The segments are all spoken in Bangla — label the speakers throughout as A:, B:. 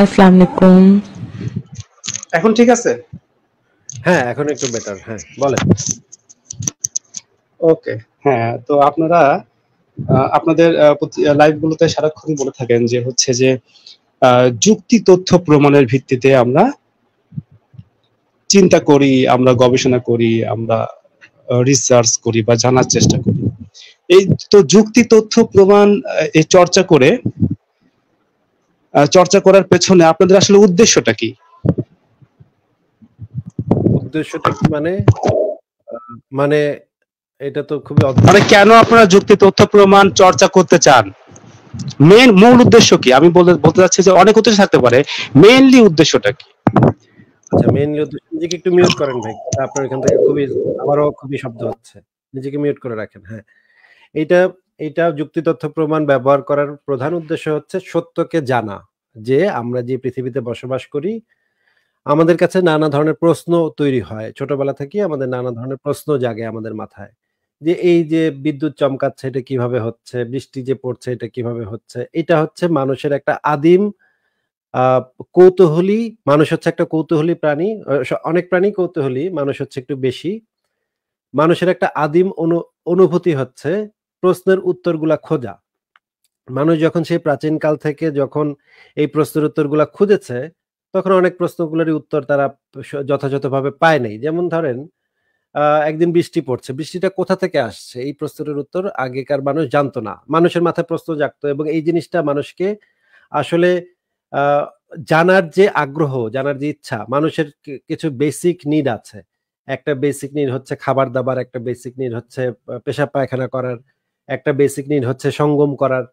A: আসসালামু আলাইকুম
B: এখন ঠিক আছে হ্যাঁ এখন একটু বেটার হ্যাঁ বলেন ওকে হ্যাঁ তো আপনারা
C: আপনাদের লাইভগুলোতে বলে থাকেন যে হচ্ছে যে যুক্তি তথ্য প্রমাণের ভিত্তিতে আমরা চিন্তা করি আমরা গবেষণা করি আমরা রিসার্চ করি বা জানার চেষ্টা করি এই তো যুক্তি তথ্য প্রমাণ এই চর্চা করে চর্চা করার পেছনে আপনাদের আসলে উদ্দেশ্যটা কি
B: উদ্দেশ্যটা কি মানে মানে এটা তো খুবই
C: মানে কেন আপনারা যুক্তি তথ্য প্রমাণ চর্চা করতে চান মেন মূল উদ্দেশ্য কি আমি বলতে বলতে যাচ্ছি যে অনেক উদ্দেশ্য থাকতে পারে মেইনলি উদ্দেশ্যটা কি
B: আচ্ছা মেইনলি উদ্দেশ্য নিজেকে একটু মিউট করেন ভাই আপনার এখান থেকে খুবই আমারও খুবই শব্দ হচ্ছে নিজেকে মিউট করে রাখেন হ্যাঁ এটা এটা যুক্তি তথ্য প্রমাণ ব্যবহার করার প্রধান উদ্দেশ্য হচ্ছে সত্যকে জানা যে আমরা যে পৃথিবীতে বসবাস করি আমাদের কাছে নানা ধরনের প্রশ্ন তৈরি হয় ছোটবেলা থেকে আমাদের নানা ধরনের প্রশ্ন জাগে আমাদের মাথায় যে এই যে বিদ্যুৎ চমকাচ্ছে এটা কিভাবে হচ্ছে বৃষ্টি যে পড়ছে এটা কিভাবে হচ্ছে এটা হচ্ছে মানুষের একটা আদিম কৌতূহলী মানুষ হচ্ছে একটা কৌতূহলী প্রাণী অনেক প্রাণী কৌতূহলী মানুষ হচ্ছে একটু বেশি মানুষের একটা আদিম অনুভূতি হচ্ছে প্রশ্নের উত্তরগুলা খোঁজা মানুষ যখন সেই প্রাচীনকাল থেকে যখন এই প্রশ্নের উত্তরগুলা খুঁজেছে তখন অনেক প্রশ্নগুলোরই উত্তর তারা যথাযথভাবে পায় নাই যেমন ধরেন একদিন বৃষ্টি পড়ছে বৃষ্টিটা কোথা থেকে আসছে এই প্রশ্নের উত্তর আগেকার মানুষ জানতো না মানুষের মাথায় প্রশ্ন জাগতো এবং এই জিনিসটা মানুষকে আসলে জানার যে আগ্রহ জানার যে ইচ্ছা মানুষের কিছু বেসিক নিড আছে একটা বেসিক নিড হচ্ছে খাবার দাবার একটা বেসিক নিড হচ্ছে পেশা পায়খানা করার একটা বেসিক নিড হচ্ছে সঙ্গম করার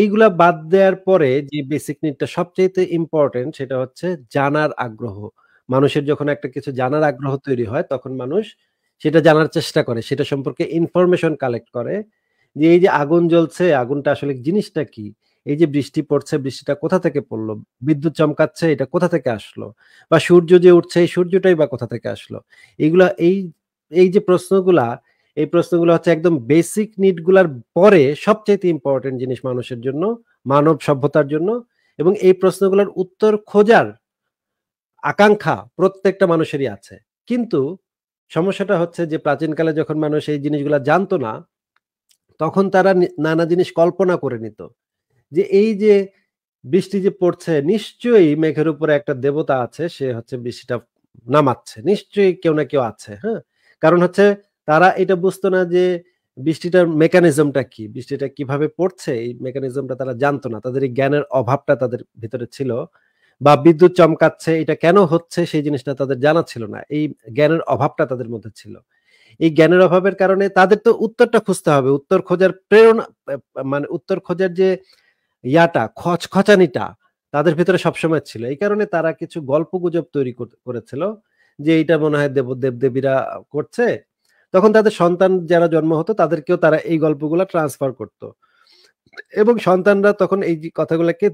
B: এইগুলা বাদ দেওয়ার পরে যে বেসিক নিডটা সবচেয়ে ইম্পর্টেন্ট সেটা হচ্ছে জানার আগ্রহ মানুষের যখন একটা কিছু জানার আগ্রহ তৈরি হয় তখন মানুষ সেটা জানার চেষ্টা করে সেটা সম্পর্কে ইনফরমেশন কালেক্ট করে যে এই যে আগুন জ্বলছে আগুনটা আসলে জিনিসটা কি এই যে বৃষ্টি পড়ছে বৃষ্টিটা কোথা থেকে পড়লো বিদ্যুৎ চমকাচ্ছে এটা কোথা থেকে আসলো বা সূর্য যে উঠছে এই সূর্যটাই বা কোথা থেকে আসলো এইগুলা এই এই যে প্রশ্নগুলা এই প্রশ্নগুলো হচ্ছে একদম বেসিক নিডগুলার পরে সবচেয়ে ইম্পর্টেন্ট জিনিস মানুষের জন্য মানব সভ্যতার জন্য এবং এই প্রশ্নগুলোর উত্তর খোঁজার আকাঙ্ক্ষা প্রত্যেকটা মানুষেরই আছে কিন্তু সমস্যাটা হচ্ছে যে প্রাচীনকালে যখন মানুষ এই জিনিসগুলো জানতো না তখন তারা নানা জিনিস কল্পনা করে নিত যে এই যে বৃষ্টি যে পড়ছে নিশ্চয়ই মেঘের উপরে একটা দেবতা আছে সে হচ্ছে বৃষ্টিটা নামাচ্ছে নিশ্চয়ই কেউ না কেউ আছে হ্যাঁ কারণ হচ্ছে তারা এটা বুঝতো না যে বৃষ্টিটার মেকানিজমটা কি বৃষ্টিটা কিভাবে পড়ছে এই মেকানিজমটা তারা জানতো না তাদের এই জ্ঞানের অভাবটা তাদের ভিতরে ছিল বা বিদ্যুৎ চমকাচ্ছে এটা কেন হচ্ছে সেই জিনিসটা তাদের জানা ছিল না এই জ্ঞানের অভাবটা তাদের মধ্যে ছিল এই জ্ঞানের অভাবের কারণে তাদের তো উত্তরটা খুঁজতে হবে উত্তর খোঁজার প্রেরণা মানে উত্তর খোঁজার যে ইয়াটা খচখচানিটা তাদের ভিতরে সবসময় ছিল এই কারণে তারা কিছু গল্প গুজব তৈরি করেছিল যে এটা মনে হয় দেব দেবদেবীরা করছে তখন তাদের সন্তান যারা জন্ম হতো তাদেরকেও তারা এই গল্পগুলো ট্রান্সফার করত এবং সন্তানরা তখন এই কথাগুলোকে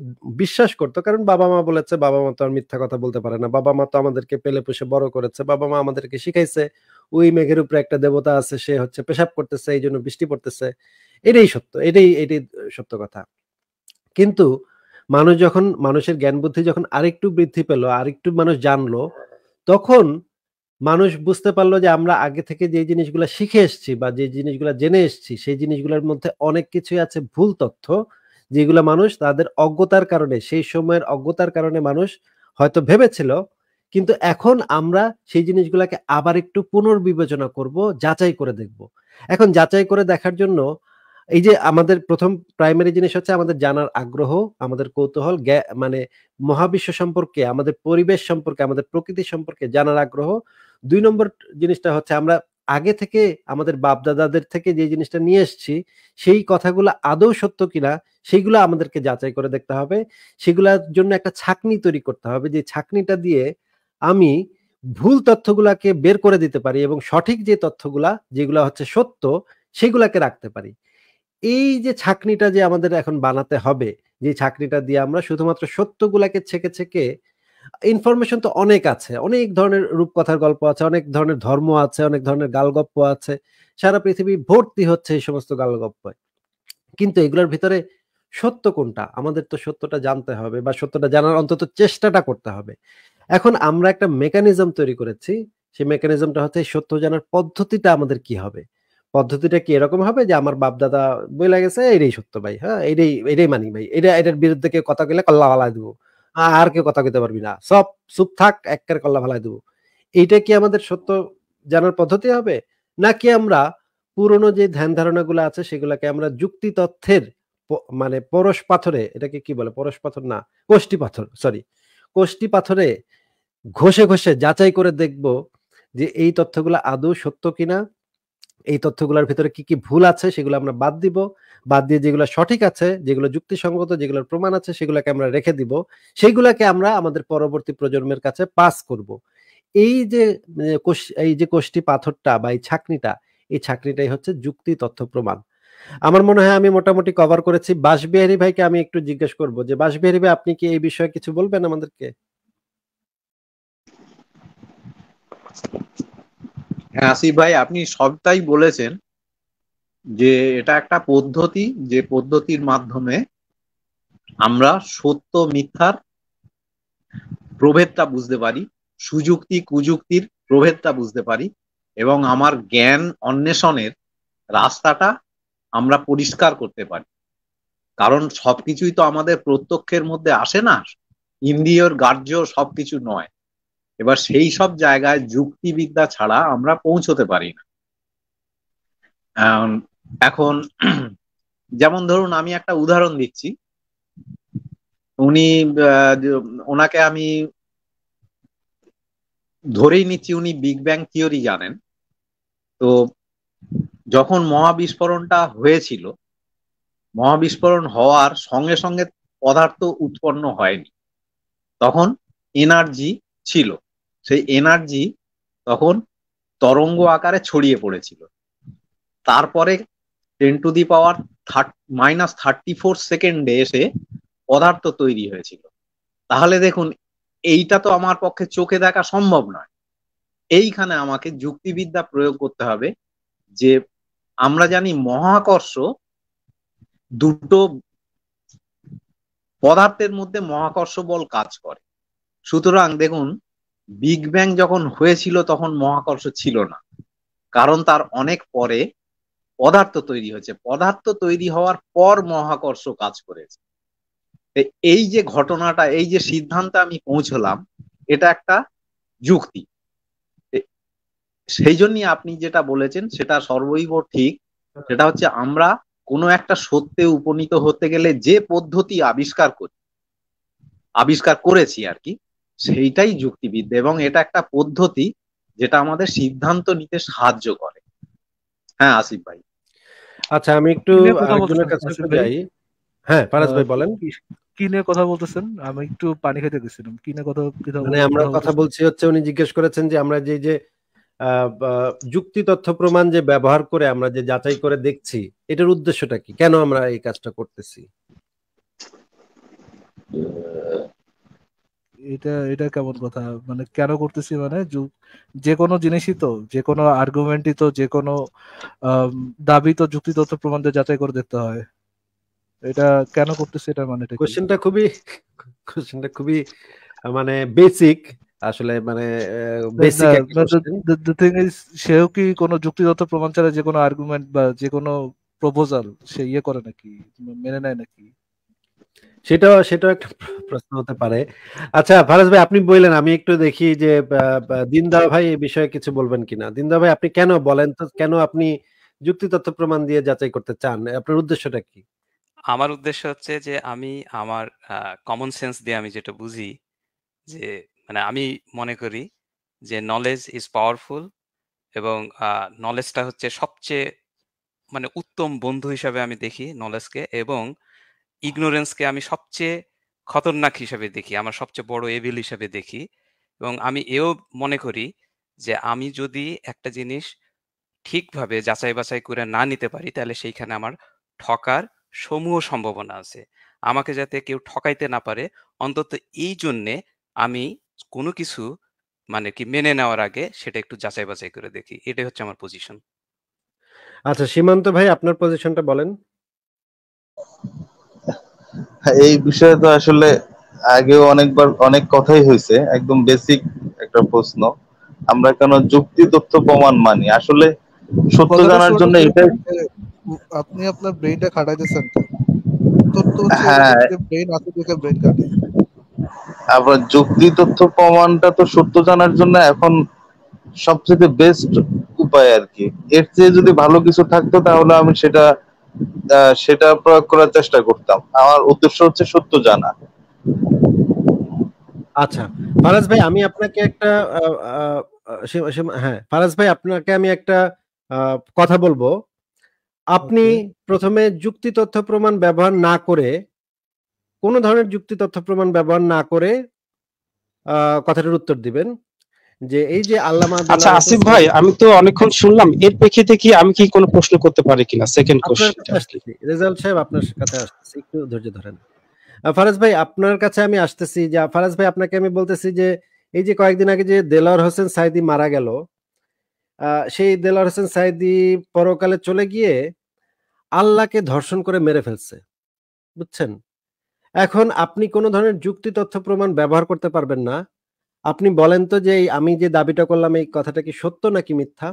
B: বিশ্বাস করত কারণ বাবা মা বলেছে বাবা মা তো আর মিথ্যা কথা বলতে পারে না বাবা মা তো আমাদেরকে পেলে পুষে বড় করেছে বাবা মা আমাদেরকে শিখাইছে ওই মেঘের উপরে একটা দেবতা আছে সে হচ্ছে পেশাব করতেছে এই জন্য বৃষ্টি পড়তেছে এটাই সত্য এটাই এটাই সত্য কথা কিন্তু মানুষ যখন মানুষের জ্ঞান বুদ্ধি যখন আরেকটু বৃদ্ধি পেল আরেকটু মানুষ জানলো তখন মানুষ বুঝতে পারলো যে আমরা আগে থেকে যে জিনিসগুলো শিখে এসছি বা যে জিনিসগুলো জেনে এসছি সেই জিনিসগুলোর মধ্যে অনেক কিছুই আছে ভুল তথ্য যেগুলো মানুষ তাদের অজ্ঞতার কারণে সেই সময়ের অজ্ঞতার কারণে মানুষ হয়তো ভেবেছিল কিন্তু এখন আমরা সেই জিনিসগুলোকে আবার একটু পুনর্বিবেচনা করব যাচাই করে দেখব এখন যাচাই করে দেখার জন্য এই যে আমাদের প্রথম প্রাইমারি জিনিস হচ্ছে আমাদের জানার আগ্রহ আমাদের কৌতূহল মানে মহাবিশ্ব সম্পর্কে আমাদের পরিবেশ সম্পর্কে আমাদের প্রকৃতি সম্পর্কে জানার আগ্রহ দুই নম্বর জিনিসটা হচ্ছে আমরা আগে থেকে আমাদের বাপদাদাদের থেকে যে জিনিসটা নিয়ে এসছি সেই কথাগুলো আদৌ সত্য কিনা সেইগুলো আমাদেরকে যাচাই করে দেখতে হবে সেগুলোর জন্য একটা ছাকনি তৈরি করতে হবে যে ছাকনিটা দিয়ে আমি ভুল তথ্যগুলাকে বের করে দিতে পারি এবং সঠিক যে তথ্যগুলা যেগুলো হচ্ছে সত্য সেগুলাকে রাখতে পারি এই যে ছাকনিটা যে আমাদের এখন বানাতে হবে যে ছাকনিটা দিয়ে আমরা শুধুমাত্র সত্যগুলাকে ছেকে ছেকে ইনফরমেশন তো অনেক আছে অনেক ধরনের রূপকথার গল্প আছে অনেক ধরনের ধর্ম আছে অনেক ধরনের গালগপ্প আছে সারা পৃথিবী ভর্তি হচ্ছে এই সমস্ত গালগপ্প কিন্তু এগুলোর ভিতরে সত্য কোনটা আমাদের তো সত্যটা জানতে হবে বা সত্যটা জানার অন্তত চেষ্টাটা করতে হবে এখন আমরা একটা মেকানিজম তৈরি করেছি সেই মেকানিজমটা হচ্ছে সত্য জানার পদ্ধতিটা আমাদের কি হবে পদ্ধতিটা কি এরকম হবে যে আমার বাপদাদা বই লাগেছে এটাই সত্য ভাই হ্যাঁ এটাই এটাই মানি ভাই এটা এটার বিরুদ্ধে কেউ কথা কইলে কল্লা দেবো আর কেউ কথা কইতে পারবি না সব চুপ থাক একের কল্লা ভালাই দেবো এইটা কি আমাদের সত্য জানার পদ্ধতি হবে নাকি আমরা পুরনো যে ধ্যান ধারণাগুলো আছে সেগুলোকে আমরা যুক্তি তথ্যের মানে পরশ পাথরে এটাকে কি বলে পরশ পাথর না কোষ্টি পাথর সরি কোষ্টি পাথরে ঘষে ঘষে যাচাই করে দেখব যে এই তথ্যগুলো আদৌ সত্য কিনা এই তথ্যগুলোর ভিতরে কি কি ভুল আছে সেগুলো আমরা বাদ দিব বাদ দিয়ে যেগুলো সঠিক আছে যেগুলো যুক্তিসঙ্গত যেগুলোর প্রমাণ আছে সেগুলোকে আমরা রেখে দিব সেইগুলোকে আমরা আমাদের পরবর্তী প্রজন্মের কাছে পাস করব এই যে এই যে কোষ্টি পাথরটা বা এই ছাকনিটা এই ছাকনিটাই হচ্ছে যুক্তি তথ্য প্রমাণ আমার মনে হয় আমি মোটামুটি কভার করেছি বাসবিহারি ভাইকে আমি একটু জিজ্ঞেস করব যে বাসবিহারি ভাই আপনি কি এই বিষয়ে কিছু বলবেন আমাদেরকে
D: হ্যাঁ আসিফ ভাই আপনি সবটাই বলেছেন যে এটা একটা পদ্ধতি যে পদ্ধতির মাধ্যমে আমরা সত্য মিথ্যার প্রভেদটা বুঝতে পারি সুযুক্তি কুযুক্তির প্রভেদটা বুঝতে পারি এবং আমার জ্ঞান অন্বেষণের রাস্তাটা আমরা পরিষ্কার করতে পারি কারণ সবকিছুই তো আমাদের প্রত্যক্ষের মধ্যে আসে না ইন্দ্রিয়র গার্য সবকিছু নয় এবার সেই সব জায়গায় যুক্তিবিদ্যা ছাড়া আমরা পৌঁছতে পারি না এখন যেমন ধরুন আমি একটা উদাহরণ দিচ্ছি উনি ওনাকে আমি ধরেই নিচ্ছি উনি বিগ ব্যাং থিওরি জানেন তো যখন মহাবিস্ফোরণটা হয়েছিল মহাবিস্ফোরণ হওয়ার সঙ্গে সঙ্গে পদার্থ উৎপন্ন হয়নি তখন এনার্জি ছিল সেই এনার্জি তখন তরঙ্গ আকারে ছড়িয়ে পড়েছিল তারপরে ten to the power minus thirty four সেকেন্ডে এসে পদার্থ তৈরি হয়েছিল তাহলে দেখুন এইটা তো আমার পক্ষে চোখে দেখা সম্ভব নয় এইখানে আমাকে যুক্তিবিদ্যা প্রয়োগ করতে হবে যে আমরা জানি মহাকর্ষ দুটো পদার্থের মধ্যে মহাকর্ষ বল কাজ করে সুতরাং দেখুন বিগ ব্যাং যখন হয়েছিল তখন মহাকর্ষ ছিল না কারণ তার অনেক পরে পদার্থ তৈরি হয়েছে পদার্থ তৈরি হওয়ার পর মহাকর্ষ কাজ করেছে এই যে ঘটনাটা এই যে সিদ্ধান্তে আমি পৌঁছলাম এটা একটা যুক্তি সেই জন্যই আপনি যেটা বলেছেন সেটা সর্বৈব ঠিক সেটা হচ্ছে আমরা কোনো একটা সত্যে উপনীত হতে গেলে যে পদ্ধতি আবিষ্কার করি আবিষ্কার করেছি আর কি সেইটাই যুক্তিবিদ্যা এবং এটা একটা পদ্ধতি যেটা আমাদের সিদ্ধান্ত নিতে সাহায্য করে হ্যাঁ আসিফ ভাই
B: আচ্ছা আমি একটু আরেকজনের কাছে যাই হ্যাঁ পারাজ ভাই বলেন কথা বলতেছেন আমি একটু
E: পানি খেতে কথা মানে আমরা কথা
B: বলছি হচ্ছে উনি জিজ্ঞেস করেছেন যে আমরা যে যে যুক্তি তথ্য প্রমাণ যে ব্যবহার করে আমরা যে যাচাই করে দেখছি এটার উদ্দেশ্যটা কি কেন আমরা এই কাজটা করতেছি এটা
E: এটা কেমন কথা মানে কেন করতেছি মানে যে কোনো জিনিসই তো যে কোনো আর্গুমেন্টই তো যে কোনো দাবি তো যুক্তি তথ্য প্রমাণ দিয়ে যাচাই করে দেখতে
B: হয় এটা কেন করতেছি এটা মানে কোশ্চেনটা খুবই কোশ্চেনটা খুবই মানে বেসিক আসলে মানে বেসিক
E: থিং ইজ সেও কি কোনো যুক্তি তথ্য প্রমাণ ছাড়া যে কোনো আর্গুমেন্ট বা যে কোনো প্রপোজাল সে
B: ইয়ে করে নাকি মেনে নেয় নাকি সেটা সেটা একটা প্রশ্ন হতে পারে আচ্ছা ফারাজ ভাই আপনি বললেন আমি একটু দেখি যে দিনদা ভাই এই বিষয়ে কিছু বলবেন কিনা দিনদা ভাই আপনি কেন বলেন তো কেন আপনি যুক্তি তথ্য প্রমাণ দিয়ে যাচাই করতে চান আপনার উদ্দেশ্যটা কি
F: আমার উদ্দেশ্য হচ্ছে যে আমি আমার কমন সেন্স দিয়ে আমি যেটা বুঝি যে মানে আমি মনে করি যে নলেজ ইজ পাওয়ারফুল এবং নলেজটা হচ্ছে সবচেয়ে মানে উত্তম বন্ধু হিসাবে আমি দেখি নলেজকে এবং ইগনোরেন্সকে আমি সবচেয়ে খতরনাক হিসেবে দেখি আমার সবচেয়ে বড় এবিল হিসেবে দেখি এবং আমি এও মনে করি যে আমি যদি একটা জিনিস ঠিকভাবে যাচাই বাছাই করে না নিতে পারি তাহলে সেইখানে আমার ঠকার সমূহ সম্ভাবনা আছে আমাকে যাতে কেউ ঠকাইতে না পারে অন্তত এই জন্যে আমি কোনো কিছু মানে কি মেনে নেওয়ার আগে সেটা একটু যাচাই বাছাই করে দেখি এটাই হচ্ছে আমার পজিশন
B: আচ্ছা সীমান্ত ভাই আপনার পজিশনটা বলেন এই বিষয়ে তো আসলে আগেও
C: অনেকবার অনেক কথাই হয়েছে একদম বেসিক একটা প্রশ্ন আমরা কেন যুক্তি তথ্য প্রমাণ মানি আসলে সত্য জানার জন্য এটা
E: আপনি আপনার ব্রেইনটা খাটাইতেছেন হ্যাঁ ব্রেইন আছে দেখে ব্রেইন কাটে আবার যুক্তি তথ্য প্রমাণটা তো সত্য জানার জন্য এখন সবচেয়ে বেস্ট উপায় আর কি এর চেয়ে যদি ভালো কিছু থাকতো তাহলে আমি সেটা সেটা প্রয়োগ করার চেষ্টা করতাম আমার উদ্দেশ্য হচ্ছে সত্য জানা
B: আচ্ছা ফারাজ ভাই আমি আপনাকে একটা হ্যাঁ ফারাজ ভাই আপনাকে আমি একটা কথা বলবো আপনি প্রথমে যুক্তি তথ্য প্রমাণ ব্যবহার না করে কোনো ধরনের যুক্তি তথ্য প্রমাণ ব্যবহার না করে কথাটার উত্তর দিবেন যে এই যে আল্লাহ আচ্ছা আসিফ ভাই
C: আমি তো অনেকক্ষণ শুনলাম এর প্রেক্ষিতে কি আমি কি কোনো প্রশ্ন করতে পারি কিনা সেকেন্ড কোশ্চেন
B: রেজাল্ট সাহেব আপনার কাছে আসছে একটু ধৈর্য ধরেন ফারাজ ভাই আপনার কাছে আমি আসতেছি যে ফারাজ ভাই আপনাকে আমি বলতেছি যে এই যে কয়েকদিন আগে যে দেলার হোসেন সাইদি মারা গেল সেই দেলার হোসেন সাইদি পরকালে চলে গিয়ে আল্লাহকে ধর্ষণ করে মেরে ফেলছে বুঝছেন এখন আপনি কোনো ধরনের যুক্তি তথ্য প্রমাণ ব্যবহার করতে পারবেন না আপনি বলেন তো যে আমি যে দাবিটা করলাম এই কথাটা কি সত্য নাকি মিথ্যা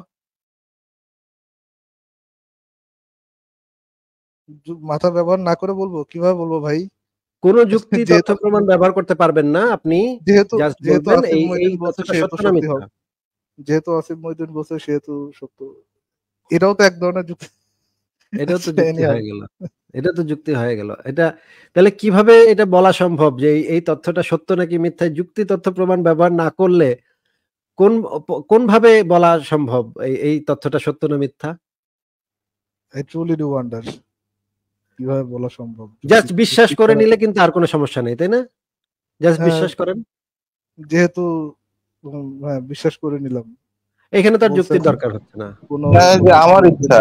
E: মাথা ব্যবহার না করে বলবো কিভাবে বলবো ভাই কোন যুক্তি তথ্য প্রমাণ ব্যবহার করতে পারবেন না আপনি যেহেতু যেহেতু আসিফ মহিউদ্দিন বলছে সেহেতু সত্য
B: এটাও তো এক ধরনের যুক্তি এটাও তো হয়ে গেল এটা তো যুক্তি হয়ে গেল এটা তাহলে কিভাবে এটা বলা সম্ভব যে এই তথ্যটা সত্য নাকি মিথ্যা যুক্তি তথ্য প্রমাণ ব্যবহার না করলে কোন কোনভাবে বলা সম্ভব এই এই তথ্যটা সত্য না মিথ্যা
E: কিভাবে বলা সম্ভব জাস্ট বিশ্বাস করে নিলে
B: কিন্তু আর কোনো সমস্যা নেই তাই না জাস্ট হ্যাঁ, বিশ্বাস করেন যেহেতু হ্যাঁ বিশ্বাস করে নিলাম এখানে তার যুক্তির দরকার হচ্ছে না হ্যাঁ, আমার ইচ্ছা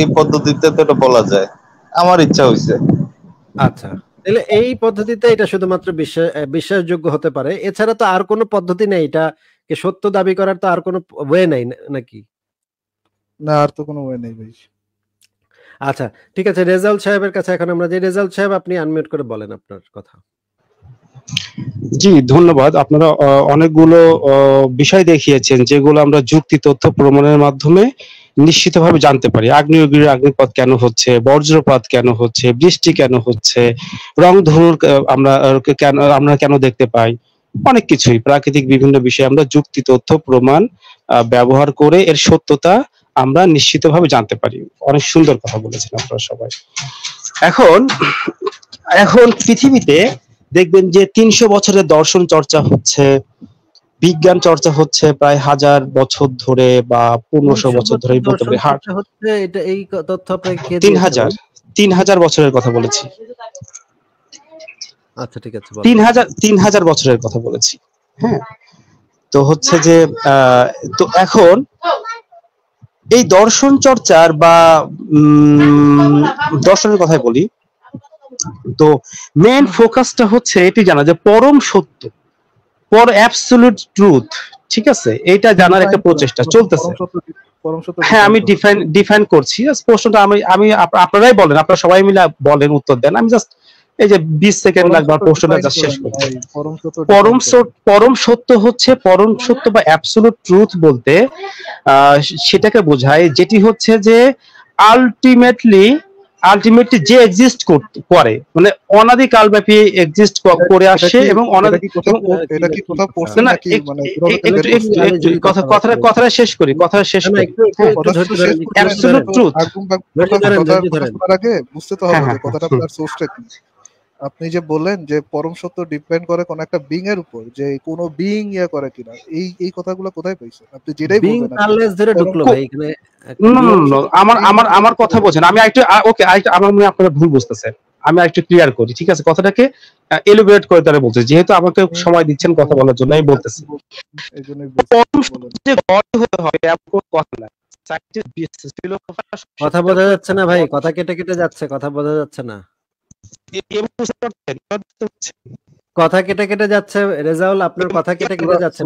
B: এই পদ্ধতিতে তো এটা বলা যায় আমার ইচ্ছা হয়েছে আচ্ছা তাহলে এই পদ্ধতিতে এটা শুধুমাত্র বিশ্বাসযোগ্য হতে পারে এছাড়া তো আর কোনো পদ্ধতি নেই এটা কে সত্য দাবি করার তো আর কোনো ওয়ে নাই নাকি না আর তো কোনো ওয়ে নেই ভাই আচ্ছা ঠিক আছে রেজাল্ট সাহেবের কাছে এখন আমরা যে রেজাল্ট সাহেব আপনি আনমিউট করে বলেন আপনার কথা
C: জি ধন্যবাদ আপনারা অনেকগুলো বিষয় দেখিয়েছেন যেগুলো আমরা যুক্তি তথ্য প্রমাণের মাধ্যমে নিশ্চিতভাবে জানতে পারি আগ্নেয়গির আগ্নেয়পাত কেন হচ্ছে বজ্রপাত কেন হচ্ছে বৃষ্টি কেন হচ্ছে ধনুর আমরা কেন আমরা কেন দেখতে পাই অনেক কিছুই প্রাকৃতিক বিভিন্ন বিষয়ে আমরা যুক্তি তথ্য প্রমাণ ব্যবহার করে এর সত্যতা আমরা নিশ্চিতভাবে জানতে পারি অনেক সুন্দর কথা বলেছেন আপনারা সবাই এখন এখন পৃথিবীতে দেখবেন যে তিনশো বছরের দর্শন চর্চা হচ্ছে বিজ্ঞান চর্চা হচ্ছে প্রায় হাজার বছর ধরে বা পনেরোশো বছর ধরে তিন হাজার তিন হাজার বছরের কথা বলেছি
B: আচ্ছা, তিন হাজার তিন হাজার
C: বছরের কথা বলেছি হ্যাঁ তো হচ্ছে যে তো এখন এই দর্শন চর্চার বা দর্শনের কথাই বলি তো মেন ফোকাসটা হচ্ছে এটি জানা যে পরম সত্য পর অ্যাবসলিউট ট্রুথ ঠিক আছে এটা জানার একটা প্রচেষ্টা চলতেছে
E: হ্যাঁ আমি ডিফাইন
C: ডিফাইন করছি প্রশ্নটা আমি আমি আপনারাই বলেন আপনারা সবাই মিলে বলেন উত্তর দেন আমি জাস্ট এই যে 20 সেকেন্ড লাগবে প্রশ্নটা জাস্ট শেষ করতে পরম পরম সত্য হচ্ছে পরম সত্য বা অ্যাবসলিউট ট্রুথ বলতে সেটাকে বোঝায় যেটি হচ্ছে যে আলটিমেটলি আলটিমেটলি যে এক্সিস্ট করে মানে কাল ব্যাপী এক্সিস্ট করে আসছে এবং
E: কথাটা শেষ করি কথা শেষ করি হ্যাঁ, বুঝতে তো হবে হ্যাঁ, হ্যাঁ, কথাটা আপনি যে বললেন যে পরম সত্য ডিপেন্ড করে কোন একটা বিং এর উপর যে কোন বিং ইয়া করে কিনা এই এই কথাগুলো কোথায় পাইছেন আপনি যেটাই বিং আনলেস ধরে ঢুকলো ভাই এখানে
C: আমার আমার আমার কথা বোঝেন আমি একটু ওকে আমার মনে আপনারা ভুল বুঝতেছেন আমি একটু ক্লিয়ার করি ঠিক আছে কথাটাকে এলিব্রেট করে তারা বলছে যেহেতু আমাকে সময় দিচ্ছেন কথা বলার জন্য আমি বলতেছি
B: যে গড় হতে হবে কথা না কথা বোঝা যাচ্ছে না ভাই কথা কেটে কেটে যাচ্ছে কথা বোঝা যাচ্ছে না কথা কেটে কেটে যাচ্ছে রেজাউল আপনার কথা কেটে কেটে যাচ্ছে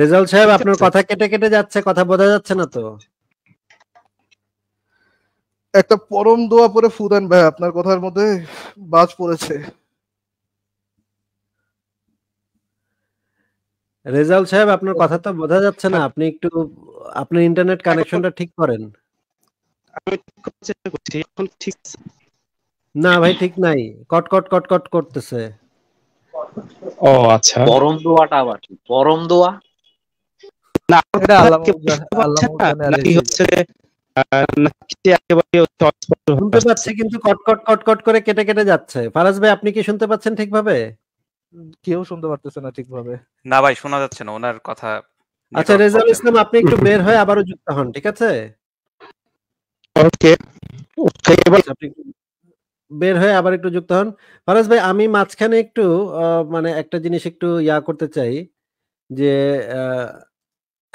B: রেজাউল সাহেব আপনার কথা কেটে কেটে যাচ্ছে কথা বোঝা যাচ্ছে না তো একটা পরম দোয়া পরে ফুদান ভাই আপনার কথার মধ্যে বাজ পড়েছে রেজাল সাহেব আপনার কথা তো বোঝা যাচ্ছে না আপনি একটু আপনার ইন্টারনেট কানেকশনটা ঠিক করেন এখন ঠিক না ভাই ঠিক নাই কট কট কট কট করতেছে
C: ও আচ্ছা পরম
B: দোয়াটা আবার কি পরম দোয়া না এটা আল্লাহ আল্লাহ নাকি হচ্ছে নাকি একেবারে শুনতে পাচ্ছি কিন্তু কট কট কট কট করে কেটে কেটে যাচ্ছে ফারাজ ভাই আপনি কি শুনতে পাচ্ছেন ঠিকভাবে কেউ শুনতে পারতেছে না ঠিকভাবে
F: না ভাই শোনা যাচ্ছে না ওনার কথা আচ্ছা রেজাল ইসলাম আপনি একটু বের হয়ে
B: আবারও যুক্ত হন ঠিক আছে ওকে আচ্ছা, বের হয়ে আবার একটু যুক্ত হন ফারাজ ভাই আমি মাঝখানে একটু মানে একটা জিনিস একটু ইয়া করতে চাই যে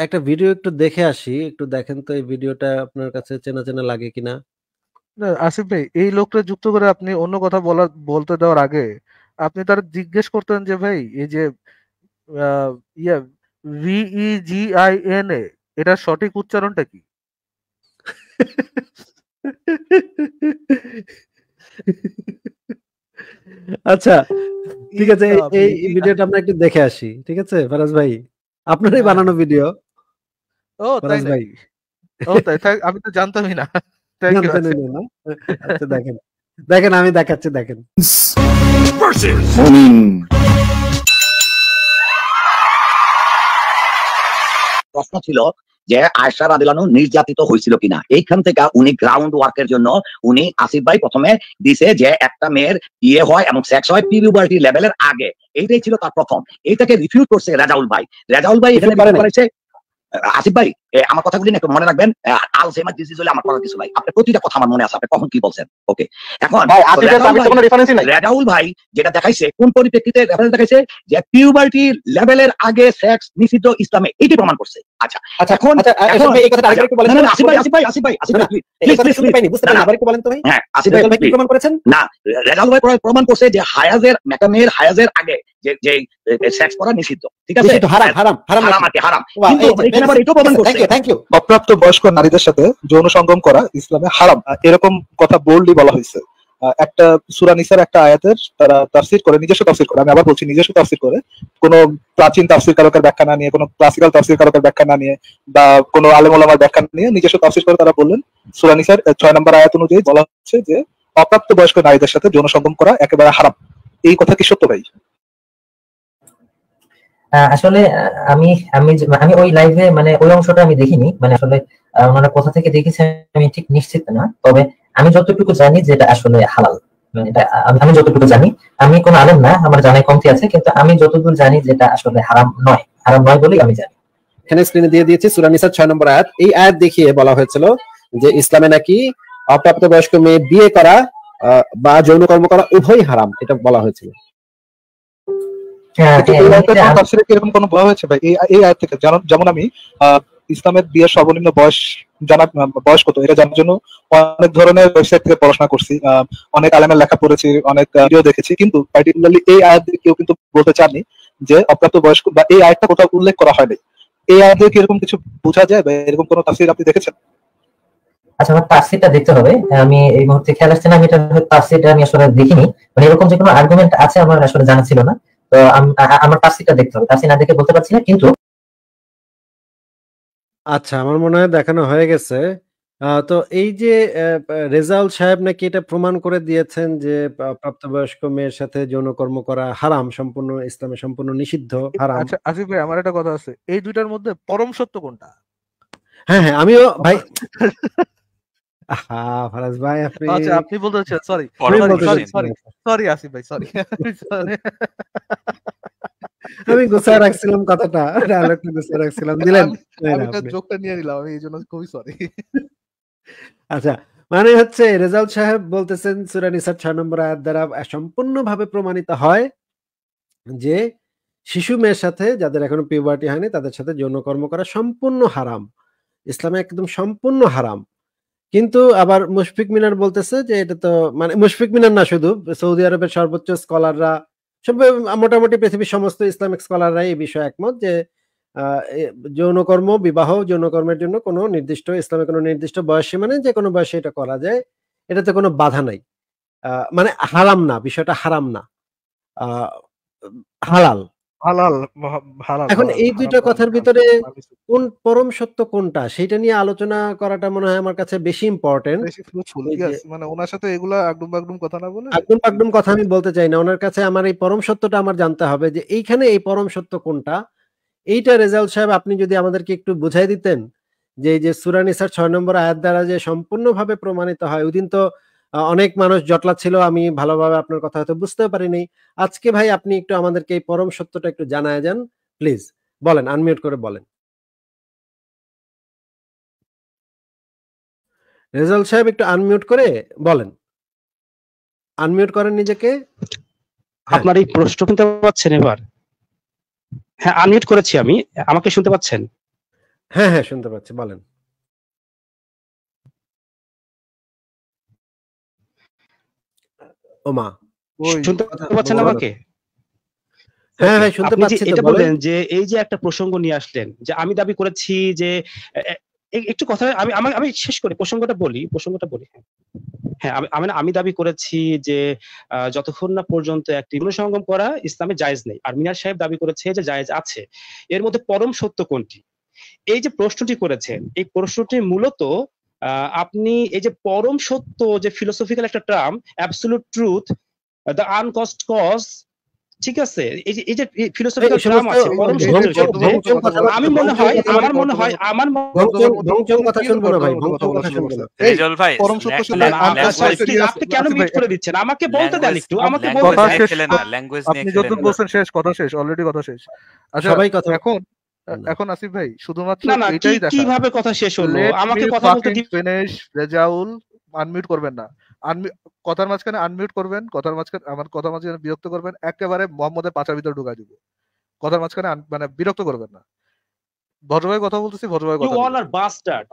B: একটা ভিডিও একটু দেখে আসি একটু দেখেন তো এই ভিডিওটা আপনার কাছে চেনা চেনা লাগে কিনা
E: আসিফ ভাই এই লোকটা যুক্ত করে আপনি অন্য কথা বলার বলতে দেওয়ার আগে আপনি তার জিজ্ঞেস করতেন যে ভাই এই যে ইয়া ভিইজিআইএন এ এটা সঠিক উচ্চারণটা কি
B: আচ্ছা ঠিক আছে এই ভিডিওটা আমরা একটু দেখে আসি ঠিক আছে ফারাজ ভাই আপনারই হ্যাঁ। বানানো ভিডিও
E: ও তাই ভাই ও তাই আমি তো জানতামই না ইউ আচ্ছা।
B: আচ্ছা, দেখেন দেখেন আমি দেখাচ্ছি দেখেন versus. Morning. প্রশ্ন ছিল যে
D: আয়সা রাদিলানু নির্যাতিত হয়েছিল কিনা এইখান থেকে উনি গ্রাউন্ড ওয়ার্কের জন্য উনি আসিফ ভাই প্রথমে দিছে যে একটা মেয়ের বিয়ে হয় এবং সেক্স হয় পিউবার্টি লেভেলের আগে এইটাই ছিল তার প্রথম এইটাকে রিফিউজ করছে রাজাউল ভাই রাজাউল ভাই এখানে করেছে আসিফ ভাই আমার কথাগুলি না একটু মনে রাখবেন দিস ইজ হলে আমার কথা কিছু নাই আপনি প্রতিটা কথা আমার মনে আছে আপনি কখন কি বলছেন ওকে এখন রেডাউল ভাই যেটা দেখাইছে কোন পরিপ্রেক্ষিতে রেফারেন্স দেখাইছে যে
C: পিউবার্টি লেভেলের আগে সেক্স নিষিদ্ধ ইসলামে এটি প্রমাণ করছে আচ্ছা হায়াজের হায়াজের আগে যে করা নিষিদ্ধ ঠিক আছে হারাম হারাম থ্যাংক ইউ
E: অপ্রাপ্ত বয়স্ক নারীদের সাথে যৌন সঙ্গম করা ইসলামে হারাম এরকম কথা বললি বলা হয়েছে একটা সুরা নিসার একটা আয়াতের তারা তাফসির করে নিজস্ব তাফসির করে আমি আবার বলছি নিজস্ব তাফসির করে কোনো প্রাচীন তাফসির কারকের ব্যাখ্যা না নিয়ে কোনো ক্লাসিক্যাল তাফসির কারকের ব্যাখ্যা না নিয়ে বা কোনো আলেম ওলামার ব্যাখ্যা নিয়ে নিজস্ব তাফসির করে তারা বললেন সুরা নিসার ছয় নম্বর আয়াত অনুযায়ী বলা হচ্ছে যে অপ্রাপ্ত বয়স্ক নারীদের সাথে যৌন সঙ্গম করা একেবারে হারাম এই কথা কি সত্য ভাই
A: আসলে আমি আমি আমি ওই লাইভে মানে ওই অংশটা আমি দেখিনি মানে আসলে ওনারা কোথা থেকে দেখেছেন আমি ঠিক নিশ্চিত না তবে আমি যতটুকু জানি যেটা আসলে হালাল মানে আমি যতটুকু জানি আমি কোন আলেম না আমার জানাই কমতি আছে কিন্তু আমি যতদূর জানি যেটা আসলে হারাম নয় হারাম নয় বলেই আমি
B: জানি এখানে স্ক্রিনে দিয়ে দিয়েছি সুরা নম্বর আয়াত এই আয়াত দেখিয়ে বলা হয়েছিল যে ইসলামে নাকি অপ্রাপ্ত বয়স্ক মেয়ে বিয়ে করা বা যৌন কর্ম করা উভয় হারাম এটা বলা হয়েছিল
E: হ্যাঁ, হ্যাঁ, কোনো বলা হয়েছে ভাই এই আয়াত থেকে যেমন আমি ইসলামের বিয়ের সর্বনিম্ন বয়স জানা বয়স কত এটা জানার জন্য অনেক ধরনের ওয়েবসাইট থেকে পড়াশোনা করছি অনেক আলেমের লেখা পড়েছি অনেক ভিডিও দেখেছি কিন্তু পার্টিকুলারলি এই আয়াত কেউ কিন্তু বলতে চাননি যে অপ্রাপ্ত বয়স্ক বা এই আয়াতটা কোথাও উল্লেখ করা হয়নি এই আয়াত দিয়ে কিরকম কিছু বোঝা যায় বা এরকম কোনো তাফসির আপনি দেখেছেন
A: আচ্ছা আমার তাফসিরটা দেখতে হবে আমি এই মুহূর্তে খেয়াল আসছে না আমি এটা তাফসিরটা আমি আসলে দেখিনি মানে এরকম যে কোনো আর্গুমেন্ট আছে আমার আসলে জানা ছিল না তো আমার তাফসিরটা দেখতে হবে তাফসির না দেখে বলতে পারছি না কিন্তু
B: আচ্ছা আমার মনে হয় দেখানো হয়ে গেছে। তো এই যে এ রেজাউল সাহেব নাকি এটা প্রমাণ করে দিয়েছেন যে প্রাপ্তবয়স্ক মেয়ের সাথে যৌনকর্ম করা হারাম সম্পূর্ণ ইসলামে সম্পূর্ণ নিষিদ্ধ, হারাম। আচ্ছা আসিফ ভাই আমার একটা কথা আছে। এই দুইটার মধ্যে পরম সত্য কোনটা? হ্যাঁ, হ্যাঁ আমিও ভাই আচ্ছা, আহা! ভাই আপনি আচ্ছা আপনি
E: বলতে চাচ্ছেন sorry, sorry, sorry, sorry, sorry Asif ভাই সরি, সরি।
B: আমি গোছায় রাখছিলাম কথাটা ডায়লগটা গোছায় রাখছিলাম দিলেন আমি
E: জোকটা নিয়ে নিলাম আমি
B: এইজন্য খুবই সরি আচ্ছা মানে হচ্ছে রেজাল্ট সাহেব বলতেছেন সূরা নিসার 6 নম্বর আয়াত দ্বারা সম্পূর্ণভাবে প্রমাণিত হয় যে শিশু মেয়ের সাথে যাদের এখনো পিউবার্টি হয়নি তাদের সাথে যৌন কর্ম করা সম্পূর্ণ হারাম ইসলামে একদম সম্পূর্ণ হারাম কিন্তু আবার মুশফিক মিনার বলতেছে যে এটা তো মানে মুশফিক মিনার না শুধু সৌদি আরবের সর্বোচ্চ স্কলাররা সব মোটামুটি পৃথিবীর সমস্ত ইসলামিক স্কলাররা এই বিষয়ে একমত যে যৌনকর্ম বিবাহ যৌনকর্মের জন্য কোনো নির্দিষ্ট ইসলামে কোনো নির্দিষ্ট বয়সে মানে যে কোনো বয়সে এটা করা যায় এটাতে কোনো বাধা নাই মানে হারাম না বিষয়টা হারাম না হালাল এখন এই দুইটা কথার ভিতরে কোন পরম সত্য কোনটা সেটা নিয়ে আলোচনা করাটা মনে হয় আমার কাছে বেশি ইম্পর্টেন্ট মানে ওনার সাথে এগুলা আগডুম বাগডুম কথা না বলে আগডুম বাগডুম কথা আমি বলতে চাই না ওনার কাছে আমার এই পরম সত্যটা আমার জানতে হবে যে এইখানে এই পরম সত্য কোনটা এইটা রেজাল্ট সাহেব আপনি যদি আমাদেরকে একটু বুঝাই দিতেন যে যে সুরানিসার ছয় নম্বর আয়াত দ্বারা যে সম্পূর্ণভাবে প্রমাণিত হয় ওদিন তো অনেক মানুষ জটলা ছিল আমি ভালোভাবে আপনার কথা হয়তো বুঝতেও পারিনি আজকে ভাই আপনি একটু আমাদেরকে এই পরম সত্যটা একটু জানায় যান প্লিজ বলেন আনমিউট করে বলেন রেজাল সাহেব একটু আনমিউট করে বলেন আনমিউট করেন নিজেকে হ্যাঁ। আপনার এই প্রশ্ন শুনতে পাচ্ছেন এবার হ্যাঁ আনমিউট করেছি আমি আমাকে শুনতে পাচ্ছেন হ্যাঁ হ্যাঁ শুনতে পাচ্ছি বলেন ও শুনতে পাচ্ছেন আমাকে হ্যাঁ হ্যাঁ শুনতে
C: পাচ্ছি এটা বলেন যে এই যে একটা প্রসঙ্গ নিয়ে আসলেন যে আমি দাবি করেছি যে একটু কথা আমি আমি শেষ করি প্রসঙ্গটা বলি প্রসঙ্গটা বলি হ্যাঁ হ্যাঁ আমি আমি দাবি করেছি যে যতক্ষণ না পর্যন্ত একটি অনুসঙ্গম করা ইসলামে জায়জ নেই আর মিনার সাহেব দাবি করেছে যে জায়জ আছে এর মধ্যে পরম সত্য কোনটি এই যে প্রশ্নটি করেছেন এই প্রশ্নটি মূলত আপনি এই যে পরম সত্য যে ফিলোসফিক্যাল একটা term absolute truth the uncaused cause ঠিক আছে এই যে এই যে ফিলোসফিক্যাল
E: টার্ম আছে পরম সত্য আমি মনে হয় আমার মনে হয় আমার
B: ভংচম কথা শুনবো না ভাই ভংচম কথা শুনবো না রেজল
E: ভাই পরম সত্য আচ্ছা, আচ্ছা, আপনি কেন মিট করে দিচ্ছেন আমাকে বলতে দেন একটু আমাকে বলতে দেন ল্যাঙ্গুয়েজ নিয়ে আপনি যতক্ষণ বলছেন শেষ কথা শেষ অলরেডি কথা শেষ আচ্ছা সবাই কথা এখন এখন আসিফ ভাই শুধুমাত্র এটাই দেখা কিভাবে কথা শেষ হলো আমাকে কথা বলতে দিন ফিনিশ রেজাউল আনমিউট করবেন না কথার মাঝখানে আনমিউট করবেন কথার মাঝখানে আমার কথা মাঝখানে বিরক্ত করবেন একেবারে মোহাম্মদের পাঁচা ভিতর ঢুকা দিব কথার মাঝখানে মানে বিরক্ত করবেন না ভদ্রভাই কথা বলতেছি ভদ্রভাই কথা অল আর বাস্টার্ড